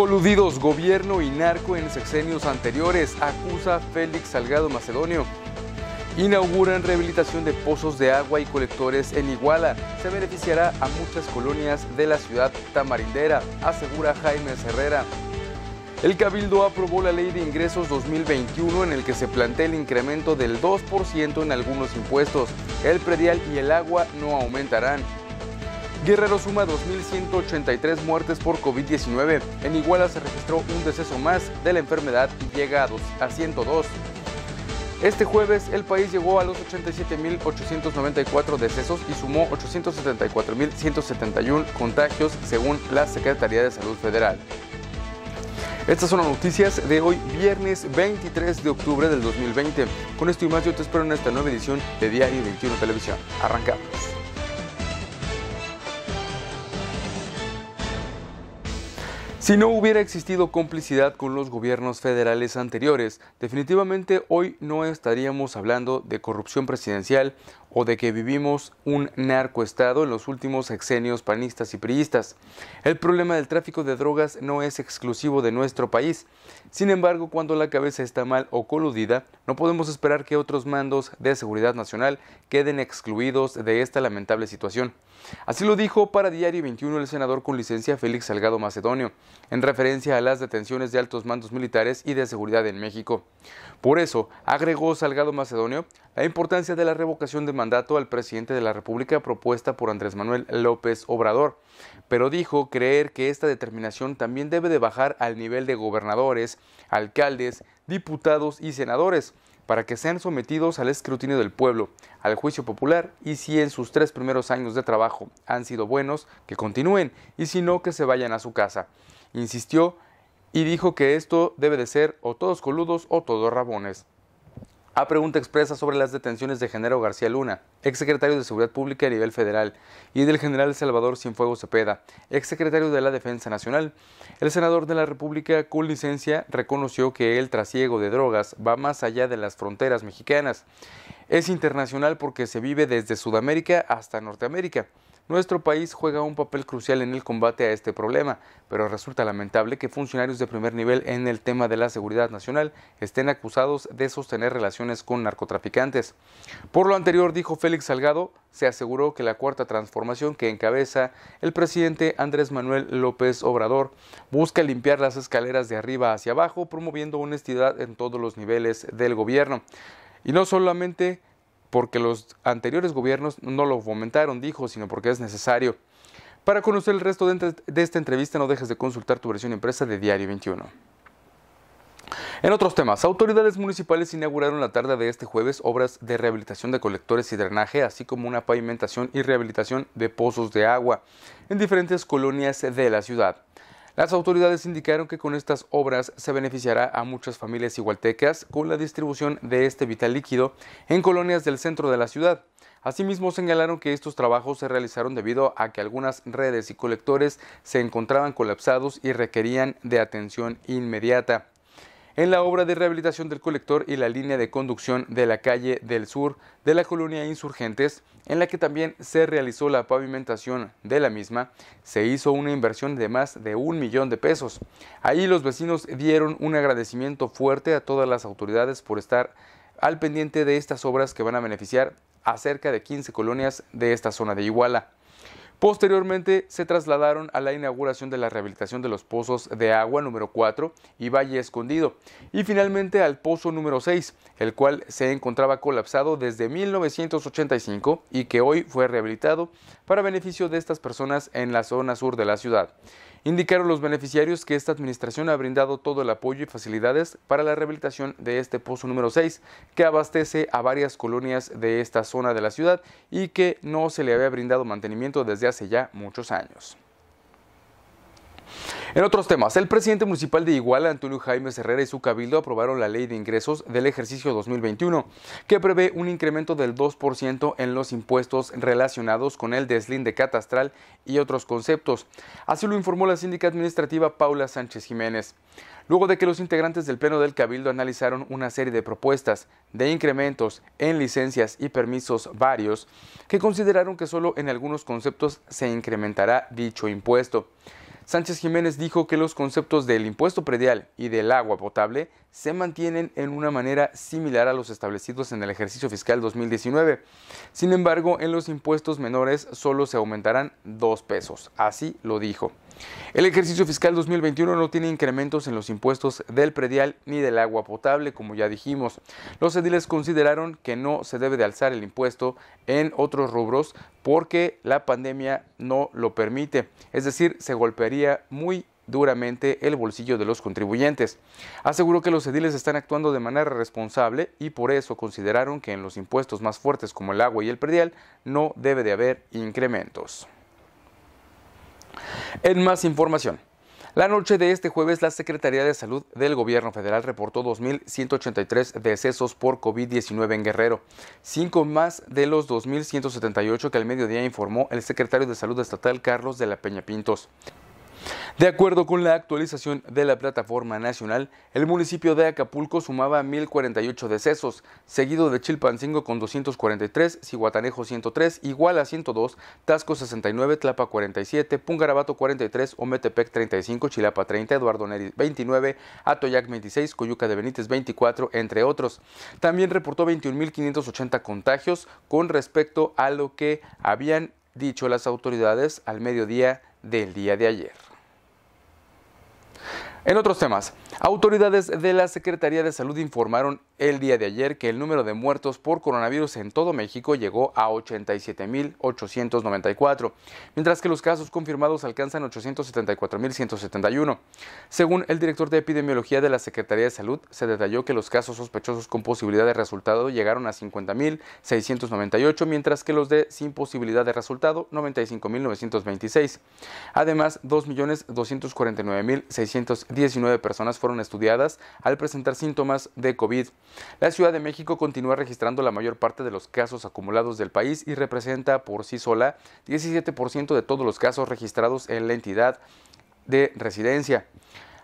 Coludidos gobierno y narco en sexenios anteriores, acusa Félix Salgado Macedonio. Inauguran rehabilitación de pozos de agua y colectores en Iguala. Se beneficiará a muchas colonias de la ciudad tamarindera, asegura Jaime Herrera. El Cabildo aprobó la Ley de Ingresos 2021 en el que se plantea el incremento del 2% en algunos impuestos. El predial y el agua no aumentarán. Guerrero suma 2.183 muertes por COVID-19. En Iguala se registró un deceso más de la enfermedad y llega a, 102. Este jueves el país llegó a los 87.894 decesos y sumó 874.171 contagios según la Secretaría de Salud Federal. Estas son las noticias de hoy, viernes 23 de octubre del 2020. Con esto y más yo te espero en esta nueva edición de Diario 21 Televisión. Arrancamos. Si no hubiera existido complicidad con los gobiernos federales anteriores, definitivamente hoy no estaríamos hablando de corrupción presidencial o de que vivimos un narcoestado en los últimos sexenios panistas y priistas. El problema del tráfico de drogas no es exclusivo de nuestro país. Sin embargo, cuando la cabeza está mal o coludida, no podemos esperar que otros mandos de seguridad nacional queden excluidos de esta lamentable situación. Así lo dijo para Diario 21 el senador con licencia Félix Salgado Macedonio, en referencia a las detenciones de altos mandos militares y de seguridad en México. Por eso, agregó Salgado Macedonio, la importancia de la revocación de mandato al presidente de la República propuesta por Andrés Manuel López Obrador, pero dijo creer que esta determinación también debe de bajar al nivel de gobernadores, alcaldes, diputados y senadores, para que sean sometidos al escrutinio del pueblo, al juicio popular y si en sus tres primeros años de trabajo han sido buenos, que continúen y si no, que se vayan a su casa. Insistió y dijo que esto debe de ser o todos coludos o todos rabones a pregunta expresa sobre las detenciones de Genaro García Luna, exsecretario de Seguridad Pública a nivel federal, y del general Salvador Cienfuegos Cepeda, exsecretario de la Defensa Nacional. El senador de la República, con licencia, reconoció que el trasiego de drogas va más allá de las fronteras mexicanas. Es internacional porque se vive desde Sudamérica hasta Norteamérica. Nuestro país juega un papel crucial en el combate a este problema, pero resulta lamentable que funcionarios de primer nivel en el tema de la seguridad nacional estén acusados de sostener relaciones con narcotraficantes. Por lo anterior, dijo Félix Salgado, se aseguró que la cuarta transformación que encabeza el presidente Andrés Manuel López Obrador busca limpiar las escaleras de arriba hacia abajo, promoviendo honestidad en todos los niveles del gobierno. Y no solamente porque los anteriores gobiernos no lo fomentaron, dijo, sino porque es necesario. Para conocer el resto de, esta entrevista no dejes de consultar tu versión impresa de Diario 21. En otros temas, autoridades municipales inauguraron la tarde de este jueves obras de rehabilitación de colectores y drenaje, así como una pavimentación y rehabilitación de pozos de agua en diferentes colonias de la ciudad. Las autoridades indicaron que con estas obras se beneficiará a muchas familias igualtecas con la distribución de este vital líquido en colonias del centro de la ciudad. Asimismo, señalaron que estos trabajos se realizaron debido a que algunas redes y colectores se encontraban colapsados y requerían de atención inmediata en la obra de rehabilitación del colector y la línea de conducción de la calle del sur de la colonia Insurgentes, en la que también se realizó la pavimentación de la misma, se hizo una inversión de más de un millón de pesos. Ahí los vecinos dieron un agradecimiento fuerte a todas las autoridades por estar al pendiente de estas obras que van a beneficiar a cerca de 15 colonias de esta zona de Iguala. Posteriormente se trasladaron a la inauguración de la rehabilitación de los pozos de agua número 4 y Valle Escondido y finalmente al pozo número 6, el cual se encontraba colapsado desde 1985 y que hoy fue rehabilitado para beneficio de estas personas en la zona sur de la ciudad. Indicaron los beneficiarios que esta administración ha brindado todo el apoyo y facilidades para la rehabilitación de este pozo número 6, que abastece a varias colonias de esta zona de la ciudad y que no se le había brindado mantenimiento desde hace ya muchos años. En otros temas, el presidente municipal de Iguala, Antonio Jaime Herrera y su cabildo aprobaron la ley de ingresos del ejercicio 2021, que prevé un incremento del 2% en los impuestos relacionados con el deslinde catastral y otros conceptos. Así lo informó la síndica administrativa Paula Sánchez Jiménez. Luego de que los integrantes del Pleno del Cabildo analizaron una serie de propuestas de incrementos en licencias y permisos varios, que consideraron que solo en algunos conceptos se incrementará dicho impuesto. Sánchez Jiménez dijo que los conceptos del impuesto predial y del agua potable se mantienen en una manera similar a los establecidos en el ejercicio fiscal 2019. Sin embargo, en los impuestos menores solo se aumentarán dos pesos. Así lo dijo. El ejercicio fiscal 2021 no tiene incrementos en los impuestos del predial ni del agua potable, como ya dijimos. Los ediles consideraron que no se debe de alzar el impuesto en otros rubros porque la pandemia no lo permite, es decir, se golpearía muy duramente el bolsillo de los contribuyentes. Aseguró que los ediles están actuando de manera responsable y por eso consideraron que en los impuestos más fuertes como el agua y el predial no debe de haber incrementos. En más información. La noche de este jueves, la Secretaría de Salud del Gobierno Federal reportó 2.183 decesos por COVID-19 en Guerrero, cinco más de los 2.178 que al mediodía informó el secretario de Salud Estatal Carlos de la Peña Pintos. De acuerdo con la actualización de la plataforma nacional, el municipio de Acapulco sumaba 1.048 decesos, seguido de Chilpancingo con 243, Cihuatanejo 103, Iguala 102, Tasco 69, Tlapa 47, Pungarabato 43, Ometepec 35, Chilapa 30, Eduardo Neri 29, Atoyac 26, Coyuca de Benítez 24, entre otros. También reportó 21.580 contagios con respecto a lo que habían dicho las autoridades al mediodía del día de ayer. En otros temas, autoridades de la Secretaría de Salud informaron el día de ayer que el número de muertos por coronavirus en todo México llegó a 87.894, mientras que los casos confirmados alcanzan 874.171. Según el director de epidemiología de la Secretaría de Salud, se detalló que los casos sospechosos con posibilidad de resultado llegaron a 50.698, mientras que los de sin posibilidad de resultado 95.926. Además, 2.249.619 personas fueron estudiadas al presentar síntomas de COVID. La Ciudad de México continúa registrando la mayor parte de los casos acumulados del país y representa por sí sola 17% de todos los casos registrados en la entidad de residencia.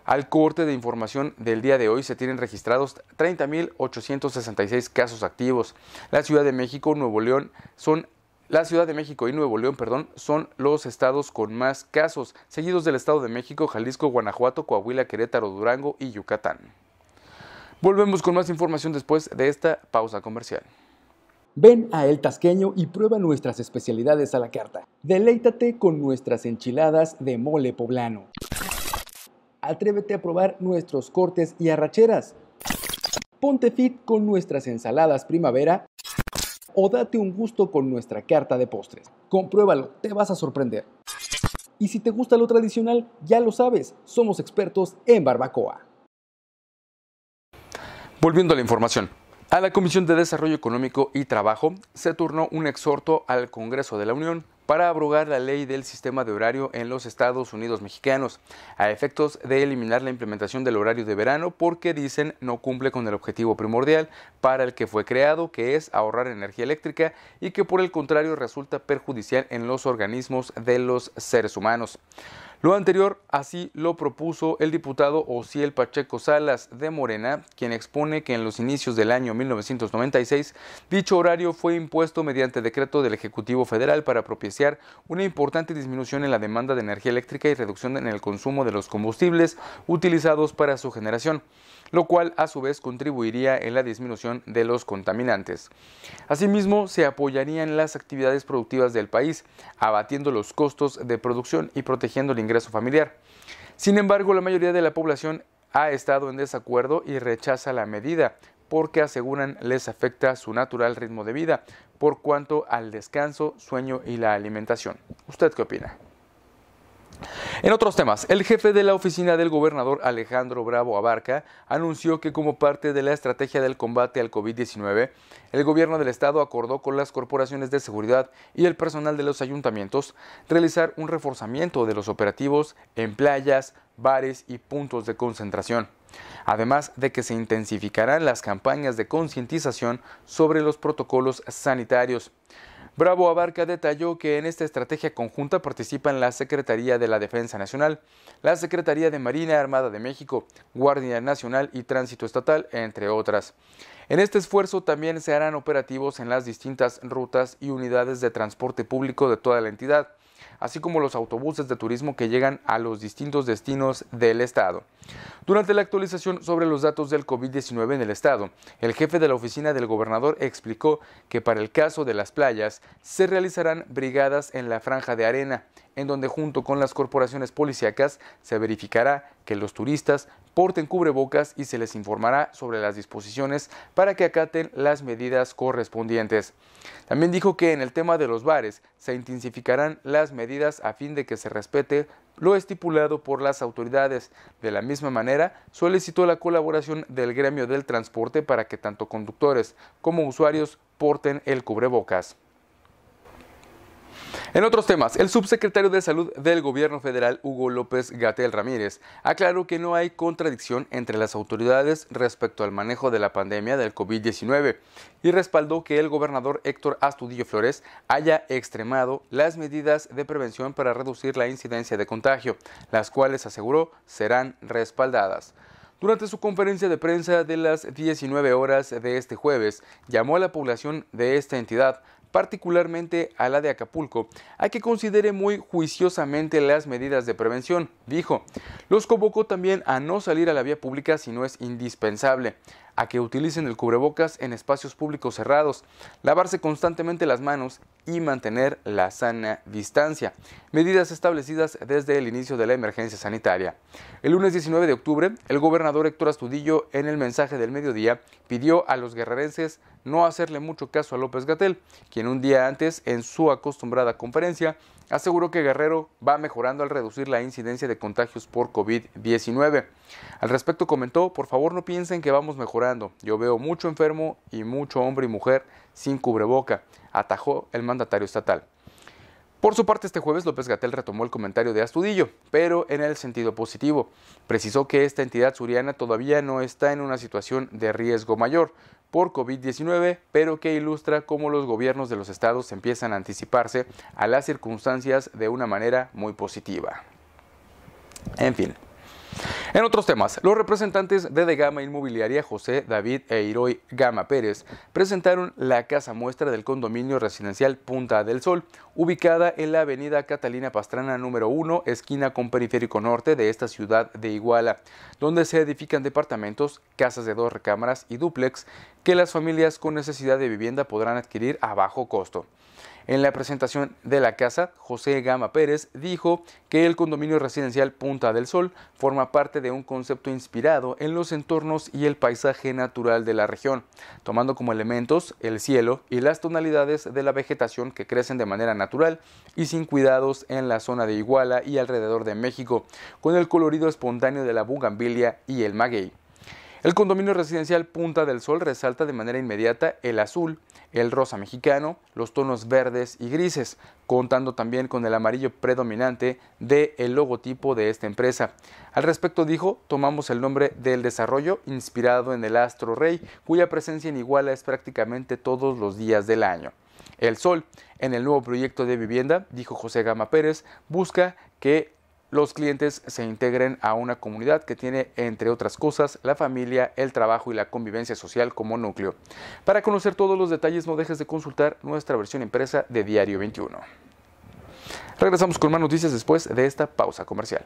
Al corte de información del día de hoy se tienen registrados 30.866 casos activos. La Ciudad de México, León son la Ciudad de México y Nuevo León, perdón, son los estados con más casos, seguidos del Estado de México, Jalisco, Guanajuato, Coahuila, Querétaro, Durango y Yucatán. Volvemos con más información después de esta pausa comercial. Ven a El Tasqueño y prueba nuestras especialidades a la carta. Deleítate con nuestras enchiladas de mole poblano. Atrévete a probar nuestros cortes y arracheras. Ponte fit con nuestras ensaladas primavera o date un gusto con nuestra carta de postres. Compruébalo, te vas a sorprender. Y si te gusta lo tradicional, ya lo sabes, somos expertos en barbacoa. Volviendo a la información. A la Comisión de Desarrollo Económico y Trabajo se turnó un exhorto al Congreso de la Unión para abrogar la ley del sistema de horario en los Estados Unidos mexicanos, a efectos de eliminar la implementación del horario de verano porque dicen no cumple con el objetivo primordial para el que fue creado, que es ahorrar energía eléctrica y que por el contrario resulta perjudicial en los organismos de los seres humanos. Lo anterior así lo propuso el diputado Ociel Pacheco Salas de Morena, quien expone que en los inicios del año 1996 dicho horario fue impuesto mediante decreto del Ejecutivo Federal para propiciar una importante disminución en la demanda de energía eléctrica y reducción en el consumo de los combustibles utilizados para su generación lo cual a su vez contribuiría en la disminución de los contaminantes. Asimismo, se apoyarían las actividades productivas del país, abatiendo los costos de producción y protegiendo el ingreso familiar. Sin embargo, la mayoría de la población ha estado en desacuerdo y rechaza la medida, porque aseguran les afecta su natural ritmo de vida por cuanto al descanso, sueño y la alimentación. ¿Usted qué opina? En otros temas, el jefe de la oficina del gobernador Alejandro Bravo Abarca anunció que como parte de la estrategia del combate al COVID-19, el gobierno del estado acordó con las corporaciones de seguridad y el personal de los ayuntamientos realizar un reforzamiento de los operativos en playas, bares y puntos de concentración, además de que se intensificarán las campañas de concientización sobre los protocolos sanitarios. Bravo Abarca detalló que en esta estrategia conjunta participan la Secretaría de la Defensa Nacional, la Secretaría de Marina Armada de México, Guardia Nacional y Tránsito Estatal, entre otras. En este esfuerzo también se harán operativos en las distintas rutas y unidades de transporte público de toda la entidad, así como los autobuses de turismo que llegan a los distintos destinos del Estado. Durante la actualización sobre los datos del COVID-19 en el Estado, el jefe de la oficina del gobernador explicó que para el caso de las playas se realizarán brigadas en la franja de arena, en donde junto con las corporaciones policíacas se verificará que los turistas porten cubrebocas y se les informará sobre las disposiciones para que acaten las medidas correspondientes. También dijo que en el tema de los bares se intensificarán las medidas a fin de que se respete lo estipulado por las autoridades. De la misma manera, solicitó la colaboración del gremio del transporte para que tanto conductores como usuarios porten el cubrebocas. En otros temas, el subsecretario de Salud del Gobierno Federal, Hugo López Gatel Ramírez, aclaró que no hay contradicción entre las autoridades respecto al manejo de la pandemia del COVID-19 y respaldó que el gobernador Héctor Astudillo Flores haya extremado las medidas de prevención para reducir la incidencia de contagio, las cuales aseguró serán respaldadas. Durante su conferencia de prensa de las 19 horas de este jueves, llamó a la población de esta entidad particularmente a la de Acapulco, a que considere muy juiciosamente las medidas de prevención, dijo. Los convocó también a no salir a la vía pública si no es indispensable a que utilicen el cubrebocas en espacios públicos cerrados, lavarse constantemente las manos y mantener la sana distancia, medidas establecidas desde el inicio de la emergencia sanitaria. El lunes 19 de octubre, el gobernador Héctor Astudillo, en el mensaje del mediodía, pidió a los guerrerenses no hacerle mucho caso a López Gatel, quien un día antes, en su acostumbrada conferencia, aseguró que Guerrero va mejorando al reducir la incidencia de contagios por COVID-19. Al respecto comentó, por favor no piensen que vamos mejorando, yo veo mucho enfermo y mucho hombre y mujer sin cubreboca, atajó el mandatario estatal. Por su parte, este jueves López Gatel retomó el comentario de Astudillo, pero en el sentido positivo. Precisó que esta entidad suriana todavía no está en una situación de riesgo mayor por COVID-19, pero que ilustra cómo los gobiernos de los estados empiezan a anticiparse a las circunstancias de una manera muy positiva. En fin. En otros temas, los representantes de De Gama Inmobiliaria José David e Gama Pérez presentaron la casa muestra del condominio residencial Punta del Sol, ubicada en la avenida Catalina Pastrana número 1, esquina con periférico norte de esta ciudad de Iguala, donde se edifican departamentos, casas de dos recámaras y dúplex que las familias con necesidad de vivienda podrán adquirir a bajo costo. En la presentación de la casa, José Gama Pérez dijo que el condominio residencial Punta del Sol forma parte de un concepto inspirado en los entornos y el paisaje natural de la región, tomando como elementos el cielo y las tonalidades de la vegetación que crecen de manera natural y sin cuidados en la zona de Iguala y alrededor de México, con el colorido espontáneo de la bugambilia y el maguey. El condominio residencial Punta del Sol resalta de manera inmediata el azul, el rosa mexicano, los tonos verdes y grises, contando también con el amarillo predominante del el logotipo de esta empresa. Al respecto dijo, tomamos el nombre del desarrollo inspirado en el astro rey, cuya presencia en Iguala es prácticamente todos los días del año. El sol, en el nuevo proyecto de vivienda, dijo José Gama Pérez, busca que los clientes se integren a una comunidad que tiene, entre otras cosas, la familia, el trabajo y la convivencia social como núcleo. Para conocer todos los detalles, no dejes de consultar nuestra versión impresa de Diario 21. Regresamos con más noticias después de esta pausa comercial.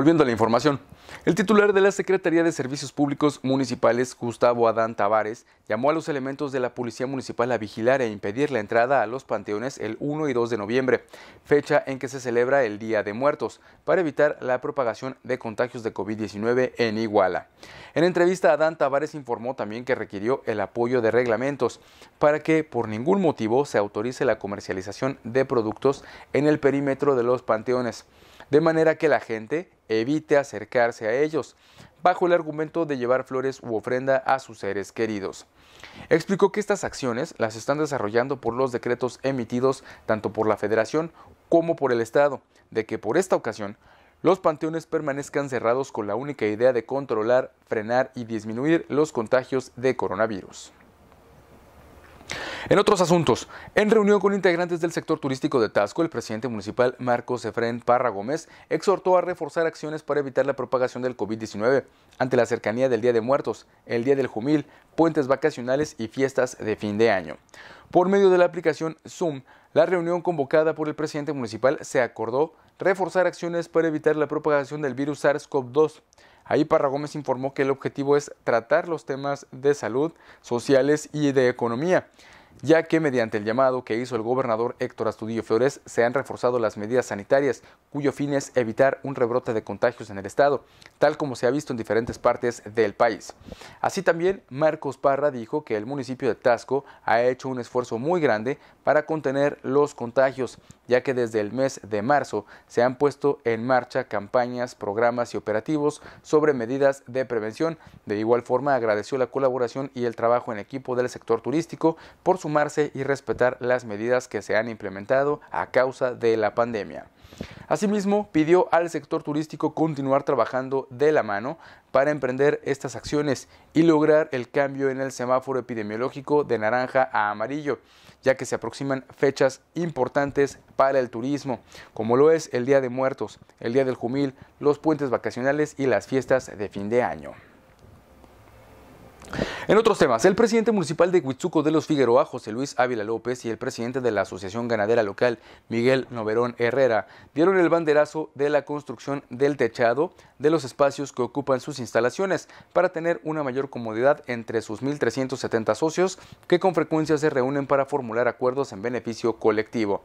Volviendo a la información, el titular de la Secretaría de Servicios Públicos Municipales, Gustavo Adán Tavares, llamó a los elementos de la Policía Municipal a vigilar e impedir la entrada a los panteones el 1 y 2 de noviembre, fecha en que se celebra el Día de Muertos, para evitar la propagación de contagios de COVID-19 en Iguala. En entrevista, Adán Tavares informó también que requirió el apoyo de reglamentos para que por ningún motivo se autorice la comercialización de productos en el perímetro de los panteones de manera que la gente evite acercarse a ellos, bajo el argumento de llevar flores u ofrenda a sus seres queridos. Explicó que estas acciones las están desarrollando por los decretos emitidos tanto por la Federación como por el Estado, de que por esta ocasión los panteones permanezcan cerrados con la única idea de controlar, frenar y disminuir los contagios de coronavirus. En otros asuntos, en reunión con integrantes del sector turístico de Tasco, el presidente municipal Marcos Efrén Parra Gómez exhortó a reforzar acciones para evitar la propagación del COVID-19 ante la cercanía del Día de Muertos, el Día del Jumil, puentes vacacionales y fiestas de fin de año. Por medio de la aplicación Zoom, la reunión convocada por el presidente municipal se acordó reforzar acciones para evitar la propagación del virus SARS-CoV-2. Ahí Parra Gómez informó que el objetivo es tratar los temas de salud, sociales y de economía ya que mediante el llamado que hizo el gobernador Héctor Astudillo Flores se han reforzado las medidas sanitarias, cuyo fin es evitar un rebrote de contagios en el estado, tal como se ha visto en diferentes partes del país. Así también, Marcos Parra dijo que el municipio de Tasco ha hecho un esfuerzo muy grande para contener los contagios, ya que desde el mes de marzo se han puesto en marcha campañas, programas y operativos sobre medidas de prevención. De igual forma, agradeció la colaboración y el trabajo en equipo del sector turístico por su y respetar las medidas que se han implementado a causa de la pandemia. Asimismo, pidió al sector turístico continuar trabajando de la mano para emprender estas acciones y lograr el cambio en el semáforo epidemiológico de naranja a amarillo, ya que se aproximan fechas importantes para el turismo, como lo es el Día de Muertos, el Día del Jumil, los puentes vacacionales y las fiestas de fin de año. En otros temas, el presidente municipal de Huitzuco de los Figueroa, José Luis Ávila López, y el presidente de la Asociación Ganadera Local, Miguel Noverón Herrera, dieron el banderazo de la construcción del techado de los espacios que ocupan sus instalaciones para tener una mayor comodidad entre sus 1.370 socios que con frecuencia se reúnen para formular acuerdos en beneficio colectivo.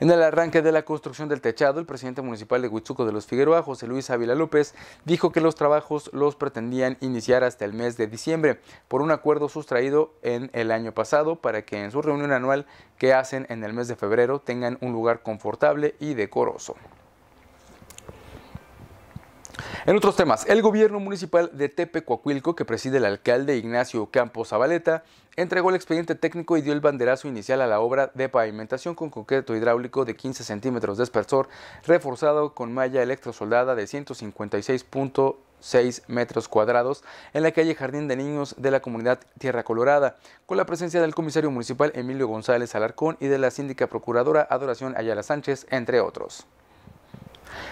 En el arranque de la construcción del techado, el presidente municipal de Huitzuco de los Figueroa, José Luis Ávila López, dijo que los trabajos los pretendían iniciar hasta el mes de diciembre por un acuerdo sustraído en el año pasado para que en su reunión anual que hacen en el mes de febrero tengan un lugar confortable y decoroso. En otros temas, el gobierno municipal de Tepecuacuilco, que preside el alcalde Ignacio Campos Zabaleta, entregó el expediente técnico y dio el banderazo inicial a la obra de pavimentación con concreto hidráulico de 15 centímetros de espesor, reforzado con malla electrosoldada de 156. 6 metros cuadrados en la calle Jardín de Niños de la comunidad Tierra Colorada, con la presencia del comisario municipal Emilio González Alarcón y de la síndica procuradora Adoración Ayala Sánchez, entre otros.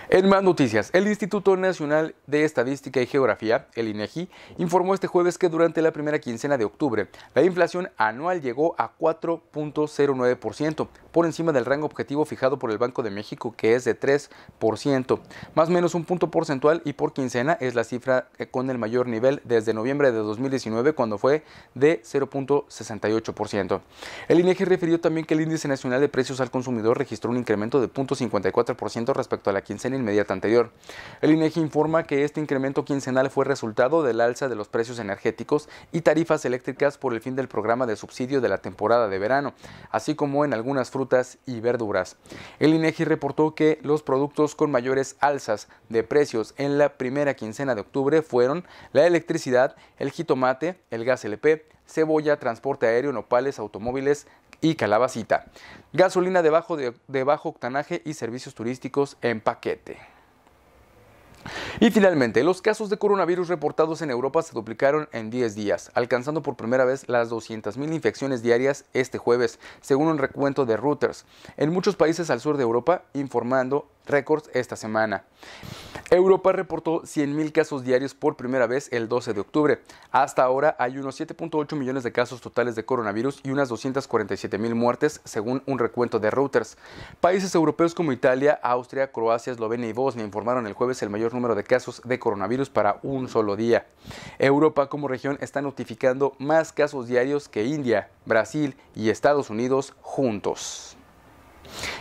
En más noticias, el Instituto Nacional de Estadística y Geografía, el INEGI, e informó este jueves que durante la primera quincena de octubre, la inflación anual llegó a 4.09%, por encima del rango objetivo fijado por el Banco de México, que es de 3%, más o menos un punto porcentual y por quincena es la cifra eh, con el mayor nivel desde noviembre de 2019, cuando fue de 0.68%. El INEGI e refirió también que el Índice Nacional de Precios al Consumidor registró un incremento de 0.54% respecto a la quincena quincena inmediata anterior. El INEGI e informa que este incremento quincenal fue resultado del alza de los precios energéticos y tarifas eléctricas por el fin del programa de subsidio de la temporada de verano, así como en algunas frutas y verduras. El INEGI e reportó que los productos con mayores alzas de precios en la primera quincena de octubre fueron la electricidad, el jitomate, el gas LP, cebolla, transporte aéreo, nopales, automóviles, y calabacita. Gasolina de bajo, de, octanaje y servicios turísticos en paquete. Y finalmente, los casos de coronavirus reportados en Europa se duplicaron en 10 días, alcanzando por primera vez las 200.000 infecciones diarias este jueves, según un recuento de Reuters, en muchos países al sur de Europa, informando récords esta semana. Europa reportó 100.000 casos diarios por primera vez el 12 de octubre. Hasta ahora hay unos 7.8 millones de casos totales de coronavirus y unas 247.000 muertes, según un recuento de Reuters. Países europeos como Italia, Austria, Croacia, Eslovenia y Bosnia informaron el jueves el mayor número de casos de coronavirus para un solo día. Europa como región está notificando más casos diarios que India, Brasil y Estados Unidos juntos.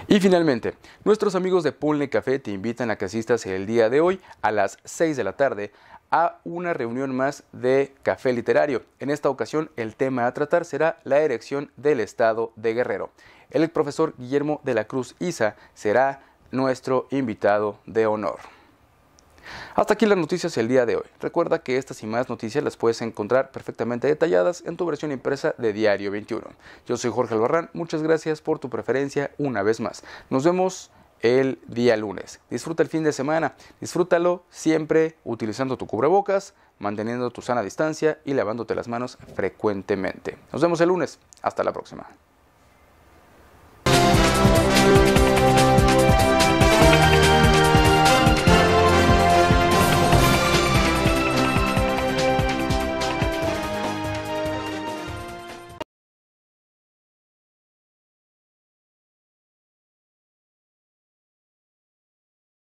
Y finalmente, nuestros amigos de Pulne Café te invitan a que asistas el día de hoy a las 6 de la tarde a una reunión más de café literario. En esta ocasión el tema a tratar será la erección del Estado de Guerrero. El profesor Guillermo de la Cruz Isa será nuestro invitado de honor. Hasta aquí las noticias el día de hoy. Recuerda que estas y más noticias las puedes encontrar perfectamente detalladas en tu versión impresa de Diario 21. Yo soy Jorge Albarrán, muchas gracias por tu preferencia una vez más. Nos vemos el día lunes. Disfruta el fin de semana, disfrútalo siempre utilizando tu cubrebocas, manteniendo tu sana distancia y lavándote las manos frecuentemente. Nos vemos el lunes, hasta la próxima.